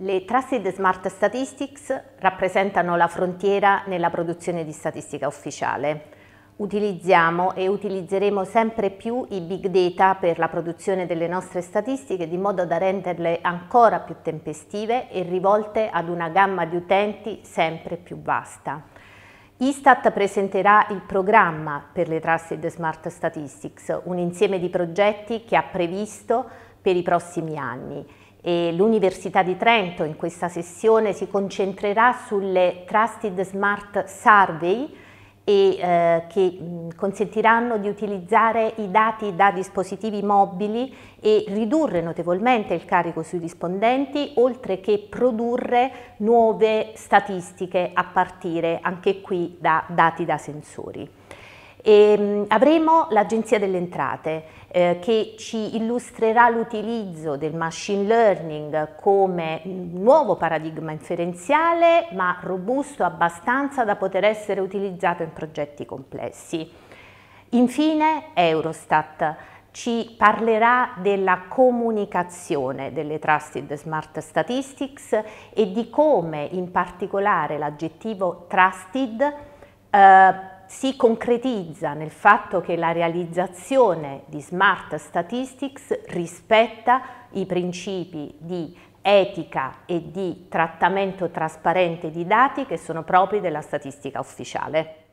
Le Trusted Smart Statistics rappresentano la frontiera nella produzione di statistica ufficiale. Utilizziamo e utilizzeremo sempre più i big data per la produzione delle nostre statistiche di modo da renderle ancora più tempestive e rivolte ad una gamma di utenti sempre più vasta. Istat presenterà il programma per le Trusted Smart Statistics, un insieme di progetti che ha previsto per i prossimi anni L'Università di Trento in questa sessione si concentrerà sulle Trusted Smart Survey e, eh, che consentiranno di utilizzare i dati da dispositivi mobili e ridurre notevolmente il carico sui rispondenti, oltre che produrre nuove statistiche a partire anche qui da dati da sensori. E ehm, avremo l'Agenzia delle Entrate eh, che ci illustrerà l'utilizzo del machine learning come nuovo paradigma inferenziale ma robusto abbastanza da poter essere utilizzato in progetti complessi. Infine Eurostat ci parlerà della comunicazione delle Trusted Smart Statistics e di come in particolare l'aggettivo trusted eh, si concretizza nel fatto che la realizzazione di Smart Statistics rispetta i principi di etica e di trattamento trasparente di dati che sono propri della statistica ufficiale.